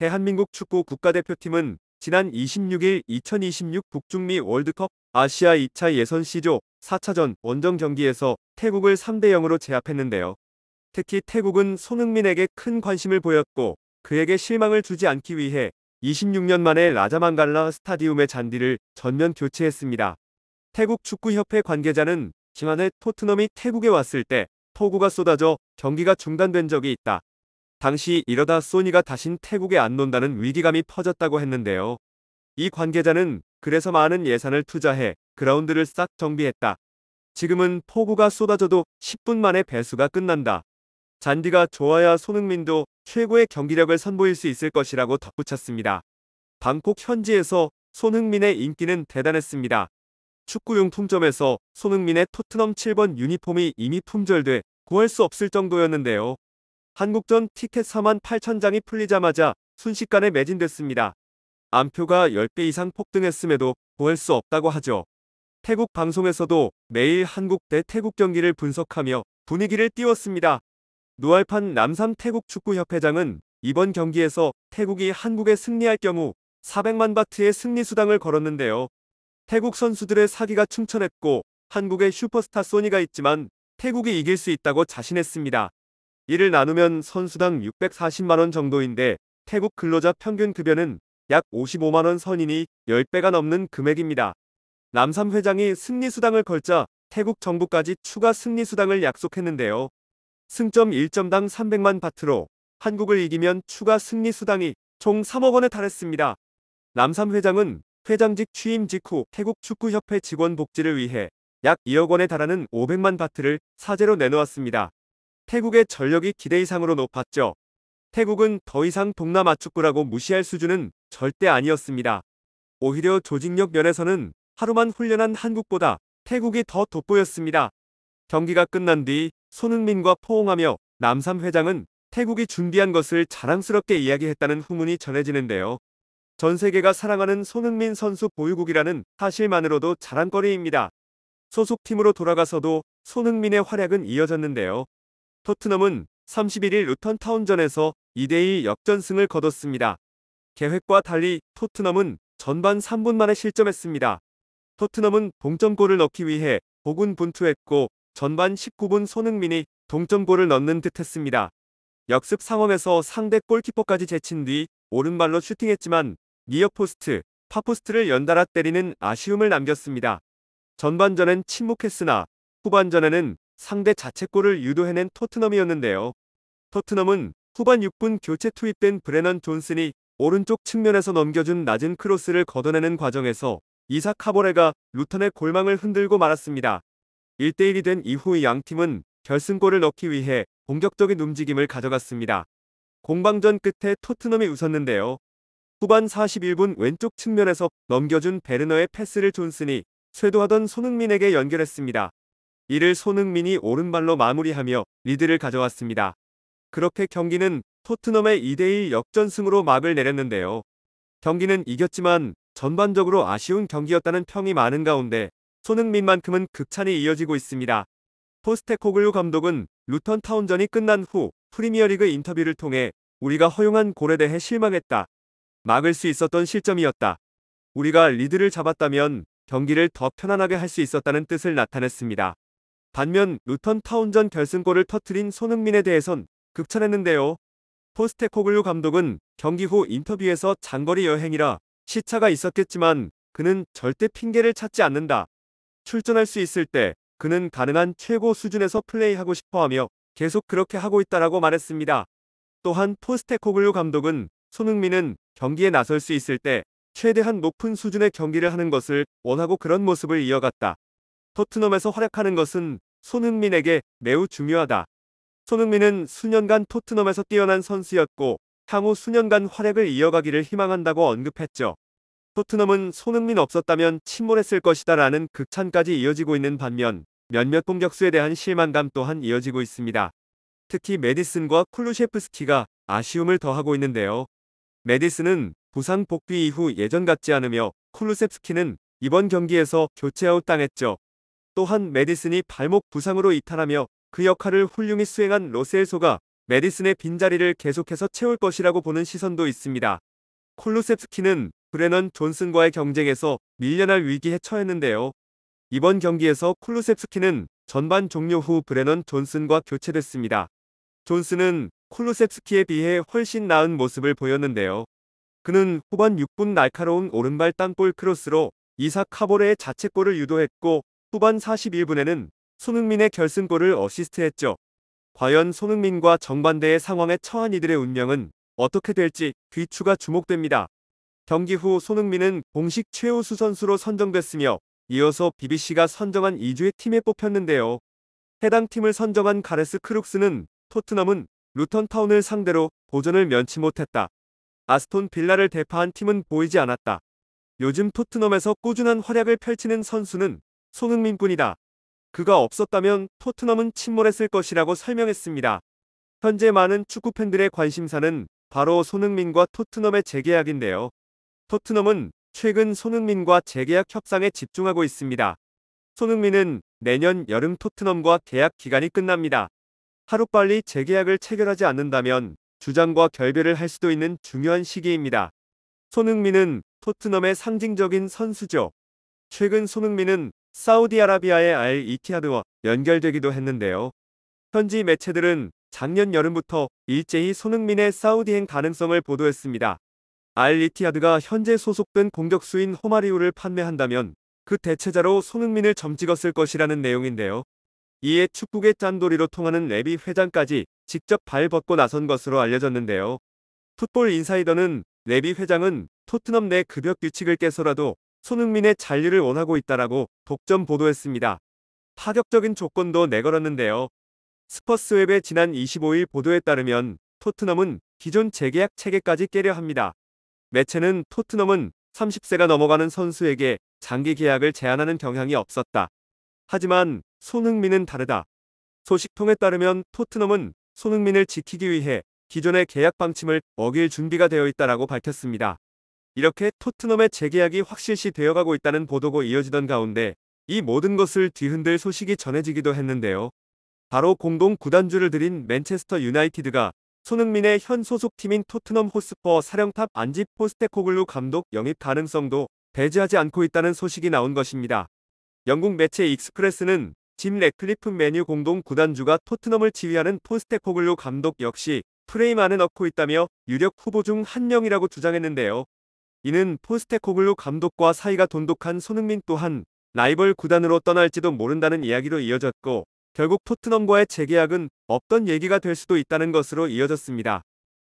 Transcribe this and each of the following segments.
대한민국 축구 국가대표팀은 지난 26일 2026 북중미 월드컵 아시아 2차 예선 C조 4차전 원정 경기에서 태국을 3대 0으로 제압했는데요. 특히 태국은 손흥민에게 큰 관심을 보였고 그에게 실망을 주지 않기 위해 26년 만에 라자만갈라 스타디움의 잔디를 전면 교체했습니다. 태국 축구협회 관계자는 지난해 토트넘이 태국에 왔을 때폭우가 쏟아져 경기가 중단된 적이 있다. 당시 이러다 소니가 다신 태국에 안 논다는 위기감이 퍼졌다고 했는데요. 이 관계자는 그래서 많은 예산을 투자해 그라운드를 싹 정비했다. 지금은 폭우가 쏟아져도 10분 만에 배수가 끝난다. 잔디가 좋아야 손흥민도 최고의 경기력을 선보일 수 있을 것이라고 덧붙였습니다. 방콕 현지에서 손흥민의 인기는 대단했습니다. 축구용 품점에서 손흥민의 토트넘 7번 유니폼이 이미 품절돼 구할 수 없을 정도였는데요. 한국전 티켓 4만 8천 장이 풀리자마자 순식간에 매진됐습니다. 암표가 10배 이상 폭등했음에도 보일 수 없다고 하죠. 태국 방송에서도 매일 한국 대 태국 경기를 분석하며 분위기를 띄웠습니다. 노알판 남삼 태국 축구협회장은 이번 경기에서 태국이 한국에 승리할 경우 400만 바트의 승리수당을 걸었는데요. 태국 선수들의 사기가 충천했고 한국의 슈퍼스타 소니가 있지만 태국이 이길 수 있다고 자신했습니다. 이를 나누면 선수당 640만원 정도인데 태국 근로자 평균 급여는 약 55만원 선이니 10배가 넘는 금액입니다. 남삼 회장이 승리수당을 걸자 태국 정부까지 추가 승리수당을 약속했는데요. 승점 1점당 300만 바트로 한국을 이기면 추가 승리수당이 총 3억 원에 달했습니다. 남삼 회장은 회장직 취임 직후 태국 축구협회 직원 복지를 위해 약 2억 원에 달하는 500만 바트를 사제로 내놓았습니다. 태국의 전력이 기대 이상으로 높았죠. 태국은 더 이상 동남아 축구라고 무시할 수준은 절대 아니었습니다. 오히려 조직력 면에서는 하루만 훈련한 한국보다 태국이 더 돋보였습니다. 경기가 끝난 뒤 손흥민과 포옹하며 남삼 회장은 태국이 준비한 것을 자랑스럽게 이야기했다는 후문이 전해지는데요. 전 세계가 사랑하는 손흥민 선수 보유국이라는 사실만으로도 자랑거리입니다. 소속팀으로 돌아가서도 손흥민의 활약은 이어졌는데요. 토트넘은 31일 루턴 타운전에서 2대2 역전승을 거뒀습니다. 계획과 달리 토트넘은 전반 3분 만에 실점했습니다. 토트넘은 동점골을 넣기 위해 고군분투했고 전반 19분 손흥민이 동점골을 넣는 듯했습니다. 역습 상황에서 상대 골키퍼까지 제친 뒤 오른발로 슈팅했지만 니어 포스트, 파포스트를 연달아 때리는 아쉬움을 남겼습니다. 전반전엔 침묵했으나 후반전에는 상대 자책골을 유도해낸 토트넘이었는데요. 토트넘은 후반 6분 교체 투입된 브레넌 존슨이 오른쪽 측면에서 넘겨준 낮은 크로스를 걷어내는 과정에서 이사 카보레가 루턴의 골망을 흔들고 말았습니다. 1대1이 된 이후 양 팀은 결승골을 넣기 위해 공격적인 움직임을 가져갔습니다. 공방전 끝에 토트넘이 웃었는데요. 후반 41분 왼쪽 측면에서 넘겨준 베르너의 패스를 존슨이 쇄도하던 손흥민에게 연결했습니다. 이를 손흥민이 오른발로 마무리하며 리드를 가져왔습니다. 그렇게 경기는 토트넘의 2대1 역전승으로 막을 내렸는데요. 경기는 이겼지만 전반적으로 아쉬운 경기였다는 평이 많은 가운데 손흥민만큼은 극찬이 이어지고 있습니다. 포스테코글루 감독은 루턴 타운전이 끝난 후 프리미어리그 인터뷰를 통해 우리가 허용한 골에 대해 실망했다. 막을 수 있었던 실점이었다. 우리가 리드를 잡았다면 경기를 더 편안하게 할 수 있었다는 뜻을 나타냈습니다. 반면 루턴 타운전 결승골을 터트린 손흥민에 대해선 극찬했는데요. 포스테코글루 감독은 경기 후 인터뷰에서 장거리 여행이라 시차가 있었겠지만 그는 절대 핑계를 찾지 않는다. 출전할 수 있을 때 그는 가능한 최고 수준에서 플레이하고 싶어하며 계속 그렇게 하고 있다라고 말했습니다. 또한 포스테코글루 감독은 손흥민은 경기에 나설 수 있을 때 최대한 높은 수준의 경기를 하는 것을 원하고 그런 모습을 이어갔다. 토트넘에서 활약하는 것은 손흥민에게 매우 중요하다. 손흥민은 수년간 토트넘에서 뛰어난 선수였고 향후 수년간 활약을 이어가기를 희망한다고 언급했죠. 토트넘은 손흥민 없었다면 침몰했을 것이다 라는 극찬까지 이어지고 있는 반면 몇몇 공격수에 대한 실망감 또한 이어지고 있습니다. 특히 메디슨과 쿨루셰프스키가 아쉬움을 더하고 있는데요. 메디슨은 부상 복귀 이후 예전 같지 않으며 쿨루셰프스키는 이번 경기에서 교체 아웃당했죠. 또한 메디슨이 발목 부상으로 이탈하며 그 역할을 훌륭히 수행한 로셀소가 메디슨의 빈자리를 계속해서 채울 것이라고 보는 시선도 있습니다. 콜루셉스키는 브레넌 존슨과의 경쟁에서 밀려날 위기에 처했는데요. 이번 경기에서 콜루셉스키는 전반 종료 후 브레넌 존슨과 교체됐습니다. 존슨은 콜루셉스키에 비해 훨씬 나은 모습을 보였는데요. 그는 후반 6분 날카로운 오른발 땅볼 크로스로 이사 카보레의 자책골을 유도했고 후반 41분에는 손흥민의 결승골을 어시스트했죠. 과연 손흥민과 정반대의 상황에 처한 이들의 운명은 어떻게 될지 귀추가 주목됩니다. 경기 후 손흥민은 공식 최우수 선수로 선정됐으며 이어서 BBC가 선정한 2주의 팀에 뽑혔는데요. 해당 팀을 선정한 가레스 크룩스는 토트넘은 루턴타운을 상대로 도전을 면치 못했다. 아스톤 빌라를 대파한 팀은 보이지 않았다. 요즘 토트넘에서 꾸준한 활약을 펼치는 선수는 손흥민뿐이다. 그가 없었다면 토트넘은 침몰했을 것이라고 설명했습니다. 현재 많은 축구 팬들의 관심사는 바로 손흥민과 토트넘의 재계약인데요. 토트넘은 최근 손흥민과 재계약 협상에 집중하고 있습니다. 손흥민은 내년 여름 토트넘과 계약 기간이 끝납니다. 하루빨리 재계약을 체결하지 않는다면 주장과 결별을 할 수도 있는 중요한 시기입니다. 손흥민은 토트넘의 상징적인 선수죠. 최근 손흥민은 사우디아라비아의 알 이티하드와 연결되기도 했는데요. 현지 매체들은 작년 여름부터 일제히 손흥민의 사우디행 가능성을 보도했습니다. 알 이티하드가 현재 소속된 공격수인 호마리우를 판매한다면 그 대체자로 손흥민을 점찍었을 것이라는 내용인데요. 이에 축구계 짠돌이로 통하는 레비 회장까지 직접 발벗고 나선 것으로 알려졌는데요. 풋볼 인사이더는 레비 회장은 토트넘 내 급여 규칙을 깨서라도 손흥민의 잔류를 원하고 있다라고 독점 보도했습니다. 파격적인 조건도 내걸었는데요. 스퍼스웹의 지난 25일 보도에 따르면 토트넘은 기존 재계약 체계까지 깨려 합니다. 매체는 토트넘은 30세가 넘어가는 선수에게 장기 계약을 제안하는 경향이 없었다. 하지만 손흥민은 다르다. 소식통에 따르면 토트넘은 손흥민을 지키기 위해 기존의 계약 방침을 어길 준비가 되어 있다라고 밝혔습니다. 이렇게 토트넘의 재계약이 확실시 되어가고 있다는 보도고 이어지던 가운데 이 모든 것을 뒤흔들 소식이 전해지기도 했는데요. 바로 공동 구단주를 들인 맨체스터 유나이티드가 손흥민의 현 소속팀인 토트넘 호스퍼 사령탑 안지 포스테코글루 감독 영입 가능성도 배제하지 않고 있다는 소식이 나온 것입니다. 영국 매체 익스프레스는 짐 레클리프 메뉴 공동 구단주가 토트넘을 지휘하는 포스테코글루 감독 역시 프레임 안에 넣고 있다며 유력 후보 중 한 명이라고 주장했는데요. 이는 포스테코글루 감독과 사이가 돈독한 손흥민 또한 라이벌 구단으로 떠날지도 모른다는 이야기로 이어졌고 결국 토트넘과의 재계약은 없던 얘기가 될 수도 있다는 것으로 이어졌습니다.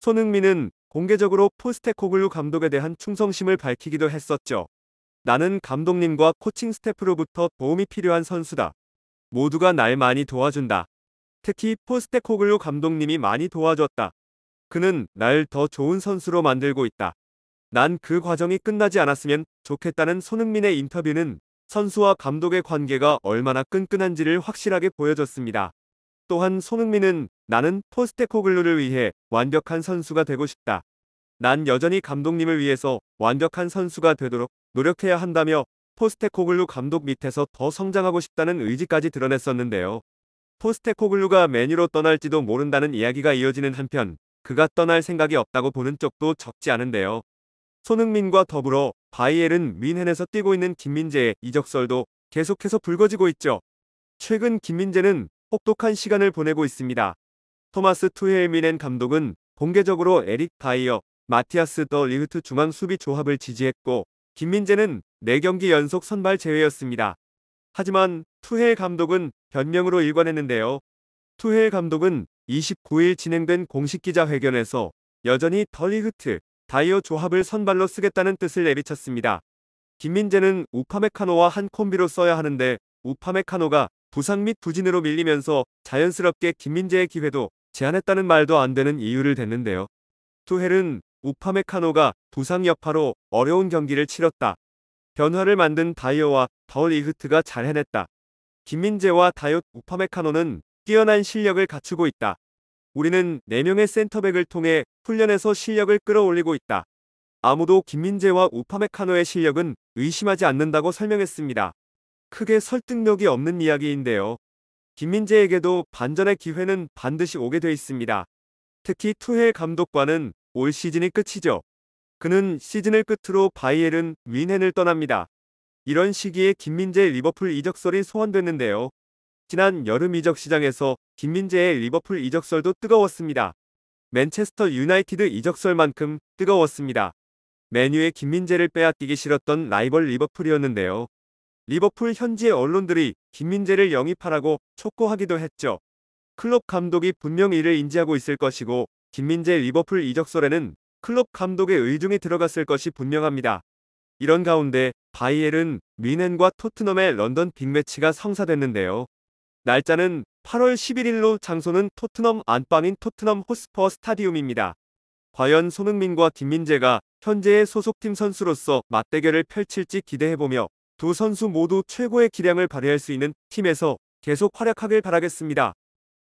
손흥민은 공개적으로 포스테코글루 감독에 대한 충성심을 밝히기도 했었죠. 나는 감독님과 코칭 스태프로부터 도움이 필요한 선수다. 모두가 날 많이 도와준다. 특히 포스테코글루 감독님이 많이 도와줬다. 그는 날 더 좋은 선수로 만들고 있다. 난그 과정이 끝나지 않았으면 좋겠다는 손흥민의 인터뷰는 선수와 감독의 관계가 얼마나 끈끈한지를 확실하게 보여줬습니다. 또한 손흥민은 나는 포스테코글루를 위해 완벽한 선수가 되고 싶다. 난 여전히 감독님을 위해서 완벽한 선수가 되도록 노력해야 한다며 포스테코글루 감독 밑에서 더 성장하고 싶다는 의지까지 드러냈었는데요. 포스테코글루가 메뉴로 떠날지도 모른다는 이야기가 이어지는 한편 그가 떠날 생각이 없다고 보는 쪽도 적지 않은데요. 손흥민과 더불어 바이엘은 윈헨에서 뛰고 있는 김민재의 이적설도 계속해서 불거지고 있죠. 최근 김민재는 혹독한 시간을 보내고 있습니다. 토마스 투헤미넨 감독은 공개적으로 에릭 바이어, 마티아스 더 리흐트 중앙 수비 조합을 지지했고 김민재는 4경기 연속 선발 제외였습니다. 하지만 투헬 감독은 변명으로 일관했는데요. 투헬 감독은 29일 진행된 공식 기자회견에서 여전히 더 리흐트, 다이어 조합을 선발로 쓰겠다는 뜻을 내비쳤습니다. 김민재는 우파메카노와 한 콤비로 써야 하는데 우파메카노가 부상 및 부진으로 밀리면서 자연스럽게 김민재의 기회도 제한했다는 말도 안 되는 이유를 댔는데요. 투헬은 우파메카노가 부상 여파로 어려운 경기를 치렀다. 변화를 만든 다이어와 바울 이흐트가 잘 해냈다. 김민재와 다이엇 우파메카노는 뛰어난 실력을 갖추고 있다. 우리는 4명의 센터백을 통해 훈련에서 실력을 끌어올리고 있다. 아무도 김민재와 우파메카노의 실력은 의심하지 않는다고 설명했습니다. 크게 설득력이 없는 이야기인데요. 김민재에게도 반전의 기회는 반드시 오게 돼 있습니다. 특히 투헬 감독과는 올 시즌이 끝이죠. 그는 시즌을 끝으로 바이에른 윈헨을 떠납니다. 이런 시기에 김민재 리버풀 이적설이 소환됐는데요. 지난 여름 이적 시장에서 김민재의 리버풀 이적설도 뜨거웠습니다. 맨체스터 유나이티드 이적설만큼 뜨거웠습니다. 메뉴에 김민재를 빼앗기기 싫었던 라이벌 리버풀이었는데요. 리버풀 현지의 언론들이 김민재를 영입하라고 촉구하기도 했죠. 클럽 감독이 분명 이를 인지하고 있을 것이고 김민재 리버풀 이적설에는 클럽 감독의 의중이 들어갔을 것이 분명합니다. 이런 가운데 바이엘은 미넨과 토트넘의 런던 빅매치가 성사됐는데요. 날짜는 8월 11일로 장소는 토트넘 안방인 토트넘 호스퍼 스타디움입니다. 과연 손흥민과 김민재가 현재의 소속팀 선수로서 맞대결을 펼칠지 기대해보며 두 선수 모두 최고의 기량을 발휘할 수 있는 팀에서 계속 활약하길 바라겠습니다.